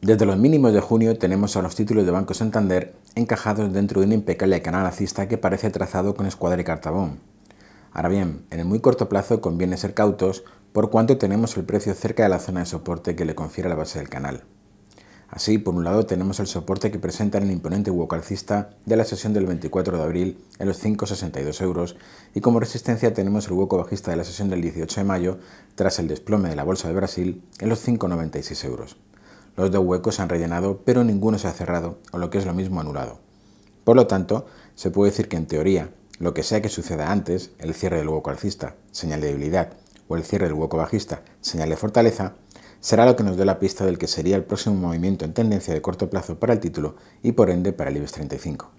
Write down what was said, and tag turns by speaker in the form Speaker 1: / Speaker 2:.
Speaker 1: Desde los mínimos de junio tenemos a los títulos de Banco Santander encajados dentro de un impecable canal alcista que parece trazado con escuadra y cartabón. Ahora bien, en el muy corto plazo conviene ser cautos por cuanto tenemos el precio cerca de la zona de soporte que le confiere la base del canal. Así, por un lado tenemos el soporte que presenta en el imponente hueco alcista de la sesión del 24 de abril en los 5,62 euros y como resistencia tenemos el hueco bajista de la sesión del 18 de mayo tras el desplome de la Bolsa de Brasil en los 5,96 euros. Los dos huecos se han rellenado, pero ninguno se ha cerrado, o lo que es lo mismo anulado. Por lo tanto, se puede decir que en teoría, lo que sea que suceda antes, el cierre del hueco alcista, señal de debilidad, o el cierre del hueco bajista, señal de fortaleza, será lo que nos dé la pista del que sería el próximo movimiento en tendencia de corto plazo para el título y por ende para el IBEX 35.